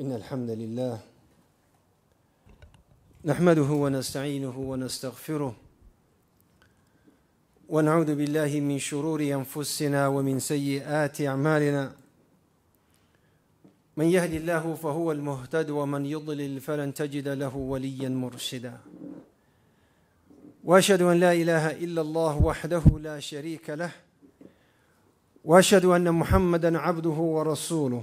إن الحمد لله نحمده ونستعينه ونستغفره ونعوذ بالله من شرور أنفسنا ومن سيئات أعمالنا من يهد الله فهو المهتد ومن يضلل فلن تجد له وليا مرشدا واشهد ان لا اله الا الله وحده لا شريك له واشهد ان محمدا عبده ورسوله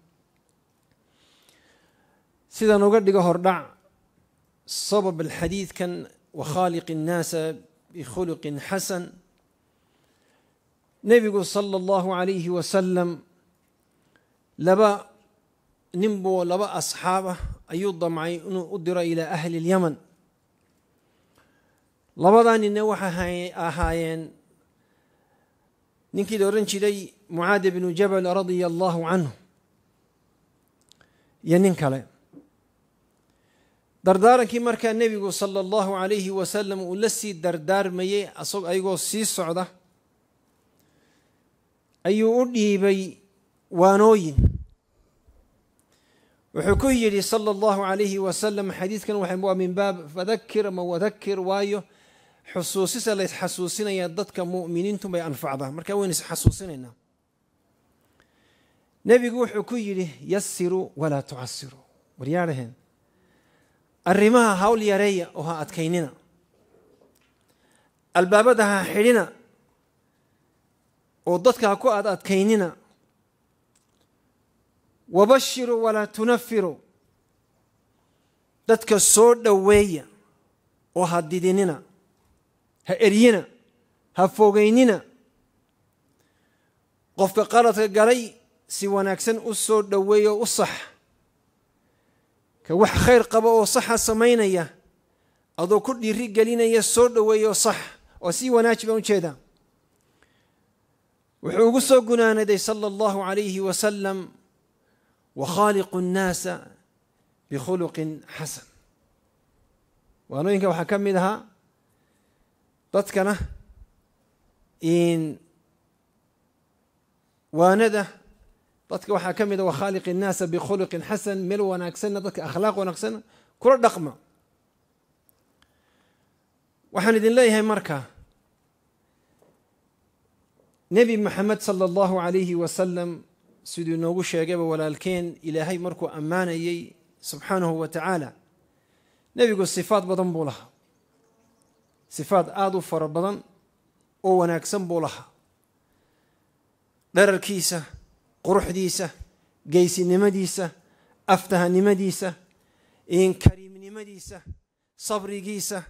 sidaan uga dhigo hordhac sabab alxadiidkan wakhaaliqi اnnaasa bikhuluqin xasan nebigu sala allahu calayhi wasalam laba ninbuu laba asxaab ah ayuu damcay inuu u diro ilaa ahli اlyaman labadaa ninna waxay ahaayeen ninkii la odhan jiray mucaad bnu jabal radia allahu canhu iyo nin kale dardaarankii markaa nebigu sala allahu calayhi wasalam uu la sii dardaarmayey asagoo ayagoo sii socda ayuu u dhiibay waanooyin wuxuu ku yidhi sala allahu calayhi wasalam xadiidkan waa min baab fadakir ama wadakir waayo xusuusisa la isxasuusinayaa dadka muminiintu bay anfacdaa marka waynu isxasuusinaynaa nebigu wuxuu ku yidhi yasiru walaa tucasiru waryaadhaheen arrimaha hawl yareeya oo ha adkaynina albaabada ha xidhina oo dadka ha ku ad adkaynina wabashiru walaa tunafiru dadka soo dhoweeya oo ha didinina ha eryina ha fogeynina qofka qaladka galay si wanaagsan u soo dhoweeya oo u sax ka wax khayr qaba oo saxa samaynaya adoo ku dhiiri gelinaya soo dhoweeyo sax oo si wanaaji baan ah ujeedaa wuxuu ugu soo gunaanaday sala allahu calayhi wasalam wa khaaliqu nnaasa bikhuluqin xasan waanooyinka waxaa ka mid ahaa dadkana waanada dadka waxaa ka mid a ah, wakhaaliq innaasa bikhuluqin xasan meel wanaagsanna dadka akhlaaq wanaagsanna kula dhaqma waxaan idin leeyahay marka nebi maxamed sala allahu calayhi wasalam siduu inoogu sheegayba walaalkeen ilaahay markuu ammaanayey subxaanahu wa tacaala nebigu sifaad badan buu lahaa sifaad aada u fara badan oo wanaagsan buu lahaa dherarkiisa quruxdiisa geysinimadiisa aftahanimadiisa kariimnimadiisa sabrigiisa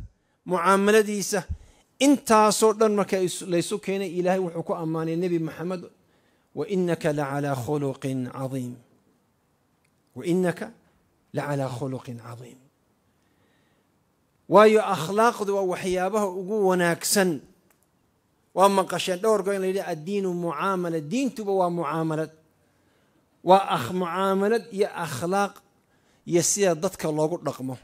mucaamaladiisa intaasoo dhan marka laysu keenay ilaahay wuxuu ku ammaanay nebi maxamed wa la lacalaa khuluqin caiim la calaa khuluqin cadiim waayo akhlaaqdu waa waxyaabaha ugu wanaagsan waa maqasheen dhowrgo in la yidhi addiinu mucaamala diintuba waa mucaamalad waa mucaamalad iyo akhlaaq iyo sida dadka loogu dhaqmo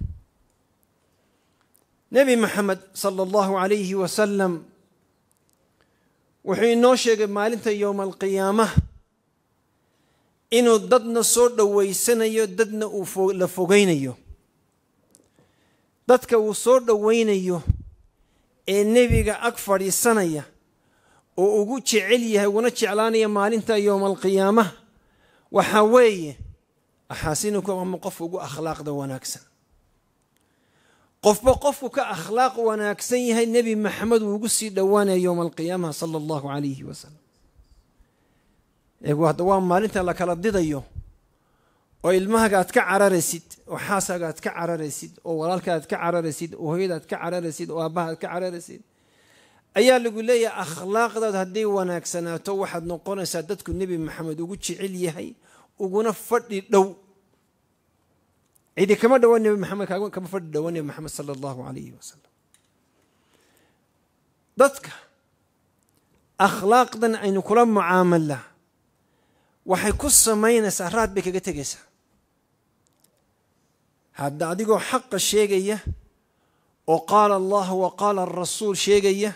nebi maxamed sala allahu calayhi wasalam wuxuu inoo sheegay maalinta yowma alqiyaamah inuu dadna soo dhowaysanayo dadna uu la fogeynayo dadka uu soo dhoweynayo ee nebiga ag fadhiisanaya oo ugu jecel yahay uguna jeclaanaya maalinta yowma alqiyaamah waxaa weeye axaasinku ama qofka ugu akhlaaqda wanaagsan qofba qofku ka akhlaaq wanaagsan yahay nebi maxamed wuu ugu sii dhowaanaya yowma alqiyaama sala allahu calayhi wasalam eegu hadda waa maalinta la kala didayo oo ilmahagaad ka cararaysid oo xaasaagaad ka cararaysid oo walaalkaaad ka cararaysid oo hooyadaad ka cararaysid oo aabbahaad ka cararaysid ayaa lagu leeyahay akhlaaqdaad hadday wanaagsanaato waxaad noqonaysaa dadku nebi maxamed ugu jecel yahay uguna fadhi dhow cidi kama dhawaan nebi maxamed kama fadhi dhowaan nebi maxamed sala allahu calayhi wasalam dadka akhlaaqdan aynu kula mucaamala waxay ku samaynaysaa raad bay kaga tegaysaa hadda adigoo xaqa sheegaya oo qaala allahu wa qaala arasuul sheegaya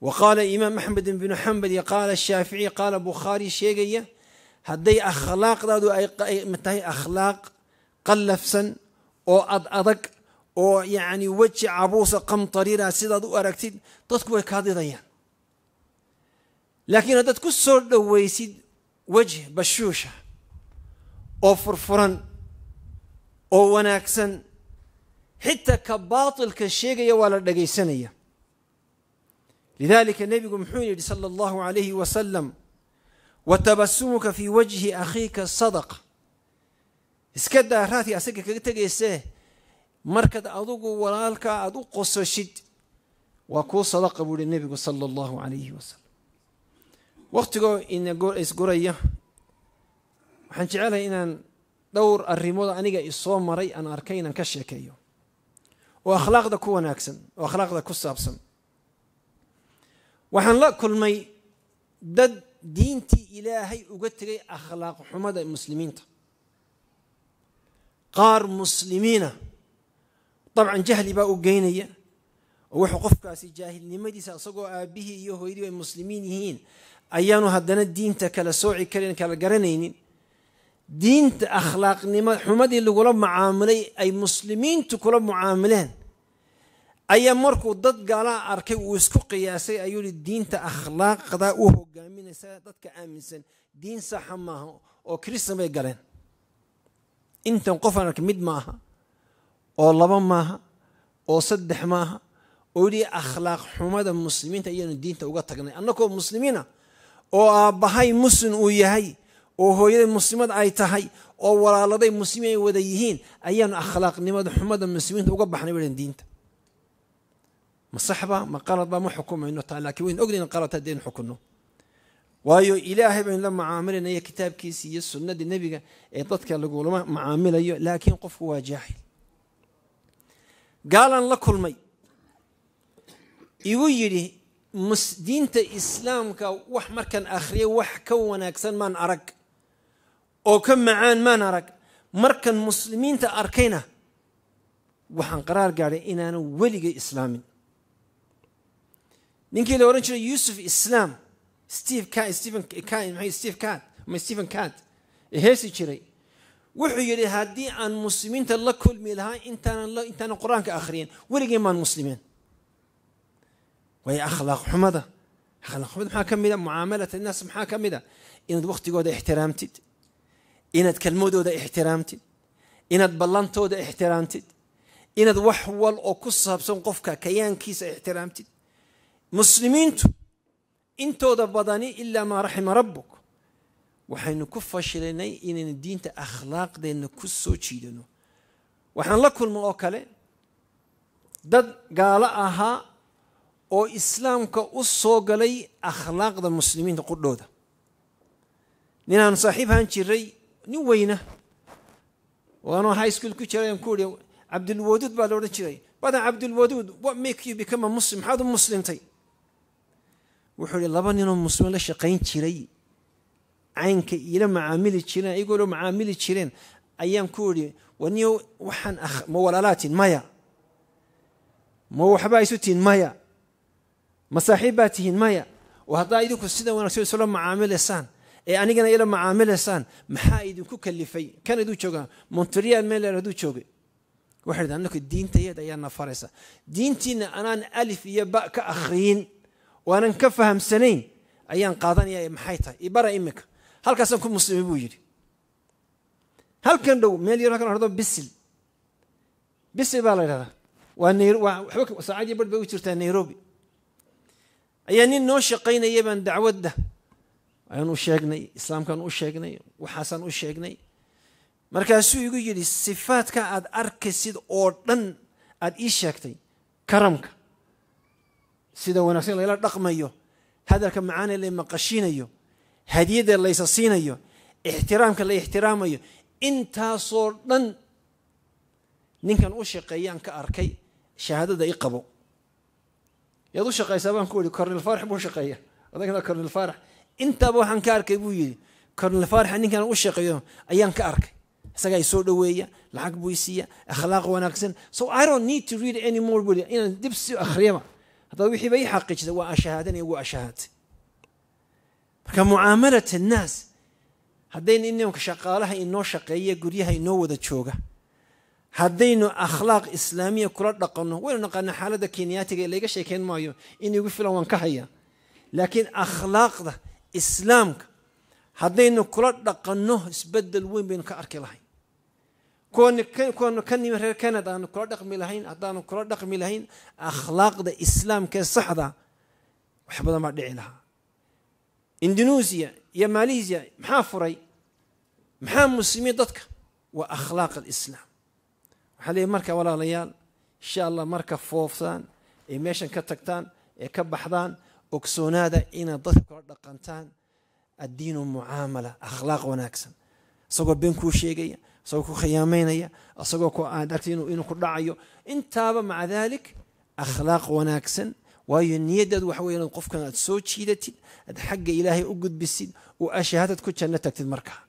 waqaala imaam axmed binu xambali qaala shaafici qaala bukhaari sheegaya hadday akhlaaqdaadu ay tahay akhlaaq qallafsan oo ad adag oo yacni weji cabuusa qamtarira sidaad u aragtid dadku way kaadidayaan laakiin haddaad ku soo dhowaysid wejh bashuusha oo furfuran oo wanaagsan xitaa ka baatilka sheegaya waa la dhagaysanaya lidaalika nebigu muxuu yidhi sala allahu calayhi wasalam watabasumuka fii wajhi akhiika sadaqa iska daa raadkii asaga kaga tegaysee markaad adugu walaalka aada u qososhid waa kuu sadaqa buu yihi nebigu sala allahu calayhi wasalam wakhtigoo inaisguraya waxaan jecelahay inaan dhowr arrimood aniga isoo maray aan arkay inaan ka sheekeeyo oo akhlaaqda ku wanaagsan oo akhlaaqda ku saabsan waxaan la kulmay dad diintii ilaahay uga tegay akhlaaq xumada muslimiinta qaar muslimiina dabcan jahli baa u geynaya oo wuxuu qofkaasi jaahilnimadiisa isagoo aabihii iyo hooyadii ay muslimiin yihiin ayaanu haddana diinta kala sooci karin kala garanaynin diinta akhlaaqnimo xumadii lagula macaamilay ay muslimiintu kula mucaamileen ayaa markuu dad gaalaa arkay uu isku qiyaasay ayuu yihi diinta akhlaaqda u hogaaminaysa dadka aaminsan diin saxa maaha oo kristan bay galeen intan qofaan arka mid maaha oo laba maaha oo saddex maaha oo yidhi akhlaaq xumada muslimiinta ayaanu diinta uga tagnay annagoo muslimiina oo aabbahay muslim uu yahay oo hooyaday muslimad ay tahay oo walaaladay muslimiin ay wada yihiin ayaanu akhlaaqnimada xumada muslimiinta uga baxnay bahen diinta ma saxba ma qalad ba ma xukumayno taa laakiin wayn ognayn qalad haddii aynu xukunno waayo ilaahay baynu la macaamilinaya kitaabkiisii iyo sunnadii nebiga ee dadka lagulama macaamilayo laakiin qofku waa jaahil gaalaan la kulmay igu yidhi diinta islaamka wax markaan akhriya wax ka wanaagsan maan arag oo ka macaan maan arag markan muslimiinta arkayna waxaan qaraar gaadhay inaanan weligay islaamin ninkii la oran jiray yuusuf islaam steve kan stephen steve cat ama stephen cat heesi jiray wuxuu yidhi haddii aan muslimiinta la kulmi lahaa intaanan intaanan qur-aanka akhriyin weligeen maan muslimiin waay akhlaaq xumada akhlaaq xumada maxaa ka mida mucaamalata innaas maxaa ka mida inaad wakhtigooda ixtiraamtid inaad kelmadooda ixtiraamtid inaad ballantooda ixtiraamtid inaad wax wal oo ku saabsan qofka kayaankiisa ixtiraamtid muslimiintu intooda badani ilaa maa raxima rabbuk waxaynu ku fashilinay inaynu diinta akhlaaqdeenna ku soo jiidano waxaan la kulmay oo kale dad gaalo ahaa oo islaamka u soo galay akhlaaqda muslimiinta qudhooda ninaan saaxiib ahaan jiray nin weyna waanoo high school ku jirayaan ku ihi cabdulwaduud baa la odhan jiray badan cabdulwaduud what make you become a muslim maxaad u muslimtay wuxuu ihi laba ninoo muslimo la shaqayn jiray caynka iila macaamili jireen ayagoolo macaamili jireen ayaan ku idhi waniyo waxaan ma walaalaa maya ma waxbaa isu tihin maya ma saaxiibbaa tihiin maya oo haddaa idinku sida wanaagsan isula macaamilaysaan ee anigana ila macaamilaysaan maxaa idinku kalifay kan iduu jooga montreal meyler haduu joogay waxay dhahdaan ninka diintayeed ayaa nafaraysa diintiinna anaan alif iyo ba ka akhriyin waanan ka fahamsanayn ayaan qaadanaya maxay tahay ibara iminka halkaasaan ku muslimay buu yidhi halkan dhow meel yaro halkan ordo bisil bisil baa la ydhahdaa waa saacadii barh bay u jirtaa nairobi ayaa nin noo shaqaynaya baan dacwadda ayaan u sheegnay islaamkaan u sheegnay waxaasaan u sheegnay markaasuu igu yidhi sifaadka aad arkaysid oo dhan aad ii sheegtay karamka sida wanaagsan layla dhaqmayo hadalka macaane la maqashinayo hadiyada laysa siinayo ixtiraamka la ixtiraamayo intaasoo dhan ninkan u shaqeeyaan ka arkay shahaadada i qabo yaad u shaqaysaa baan ku ihi cornel faarax buu shaqeeya odagna cornel faarax intaaba waxaan ka arkay buu yidhi cornel faaraxa ninkan u shaqeeyo ayaan ka arkay isagaa isoo dhoweeya lacag buu isiiya akhlaaq wanaagsan so i don't need to read any more buu inaan dib si akhriyaba haddaba wixiiba ii xaqiijisa waa ashahaadanaya wuu ashahaatay marka mucaamalat annaas haddaynu inanka shaqaalaha inoo shaqeeya guryaha inoo wada jooga haddaynu akhlaaq islaamiya kula dhaqanno waynu naqaanaa xaaladda kenyaatiga ee layga sheekayn maayo in igu filan waan ka hayaa laakiin akhlaaqda islaamka haddaynu kula dhaqanno isbedel weyn baynu ka arki lahay koona ka nimi reer canada aanu kula dhaqmi lahayn haddaanu kula dhaqmi lahayn akhlaaqda islaamka ee saxda wax badan baa dhici lahaa indonesia iyo malaysia maxaa furay maxaa muslimiin dadka waa akhlaaq alislaam waxaa leeyahy marka walaalayaal insha allah marka fooftaan ee meeshan ka tagtaan ee ka baxdaan ogsoonaada inaad dadka kula dhaqantaan addiinu mucaamala akhlaaq wanaagsan isagoo been kuu sheegaya isagoo ku khiyaamaynaya isagoo aad argtay inuu ku dhacayo intaaba maca daalik akhlaaq wanaagsan waayo niyadaad waxa weya inaad qofkan aada soo jiidatid aad xagga ilaahay u gudbisid oo ashahaadad ku janno tagtid markaa